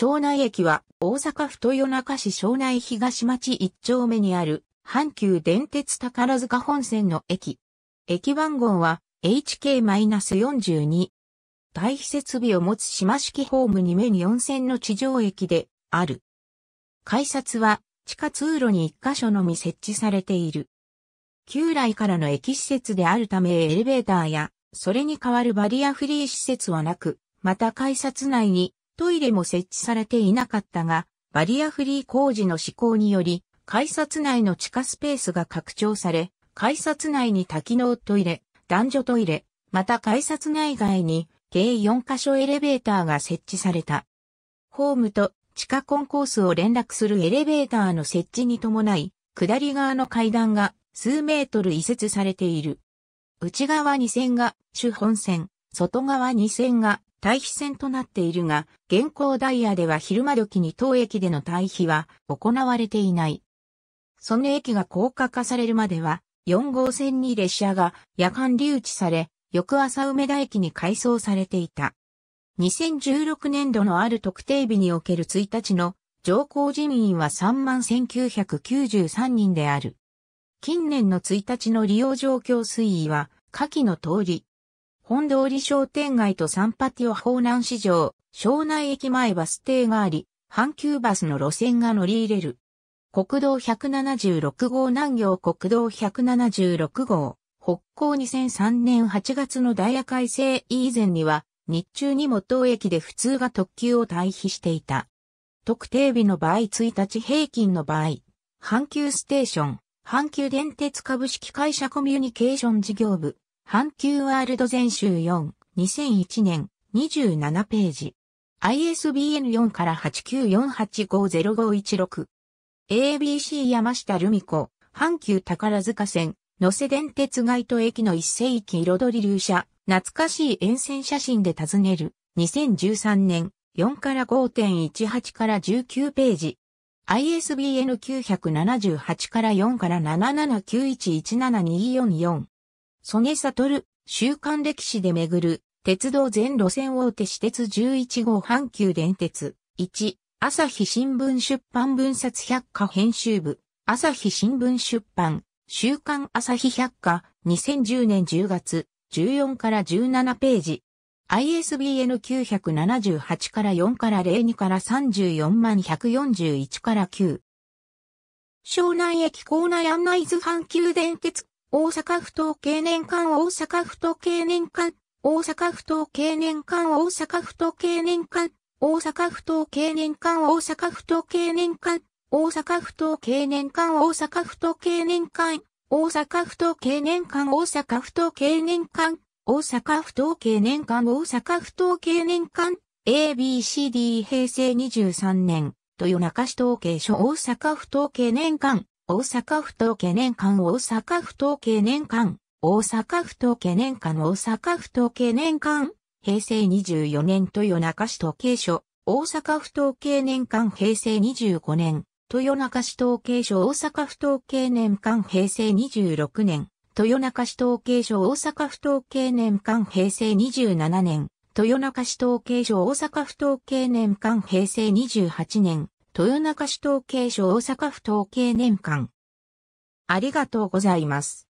庄内駅は大阪府豊中市庄内東町1丁目にある阪急電鉄宝塚本線の駅。駅番号は HK-42。対比設備を持つ島式ホーム2目に4線の地上駅である。改札は地下通路に1箇所のみ設置されている。旧来からの駅施設であるためエレベーターや、それに代わるバリアフリー施設はなく、また改札内にトイレも設置されていなかったが、バリアフリー工事の施行により、改札内の地下スペースが拡張され、改札内に多機能トイレ、男女トイレ、また改札内外に計4カ所エレベーターが設置された。ホームと地下コンコースを連絡するエレベーターの設置に伴い、下り側の階段が数メートル移設されている。内側2線が主本線、外側2線が対比線となっているが、現行ダイヤでは昼間時に当駅での対比は行われていない。その駅が高架化されるまでは、4号線に列車が夜間留置され、翌朝梅田駅に改装されていた。2016年度のある特定日における1日の上降人員は31,993人である。近年の1日の利用状況推移は、下記の通り、本通り商店街とサンパティオ方南市場、庄内駅前バス停があり、阪急バスの路線が乗り入れる。国道176号南行国道176号、北港2003年8月のダイヤ改正以前には、日中にも当駅で普通が特急を退避していた。特定日の場合1日平均の場合、阪急ステーション、阪急電鉄株式会社コミュニケーション事業部、阪急ワールド全集4、2001年、27ページ。ISBN4 から8 9 4 8 5 0 5 1 6 ABC 山下ルミ子、阪急宝塚線、野瀬電鉄街と駅の一世紀彩り流車、懐かしい沿線写真で尋ねる。2013年、4から5.18から19ページ。ISBN978 から4から7 7 9 1 1 7 2 4 4曽根悟、週刊歴史で巡る、鉄道全路線大手私鉄11号阪急電鉄、1、朝日新聞出版分冊百科編集部、朝日新聞出版、週刊朝日百科、2010年10月、14から17ページ。ISBN 978から4から02から34万141から9。湘南駅構内案内図阪急電鉄大阪府統計年間大阪府統計年間大阪府統計年間大阪府統計年間大阪府統計年間大阪府統計年間大阪府統計年間大阪府統計年間大阪府統計年間大阪府統計年間大阪府統計年間大阪府統計年間 ABCD 平成23年豊中市統計所大阪府統計年間大阪府統計年間大阪府統計年間大阪府統計年間大阪府統計年間平成24年豊中市統計所大阪府統計年間平成25年豊中市統計所大阪府統計年間平成26年豊中市統計所大阪府統計年間平成27年豊中市統計所大阪府統計年間平成28年豊中市統計所大阪府統計年間。ありがとうございます。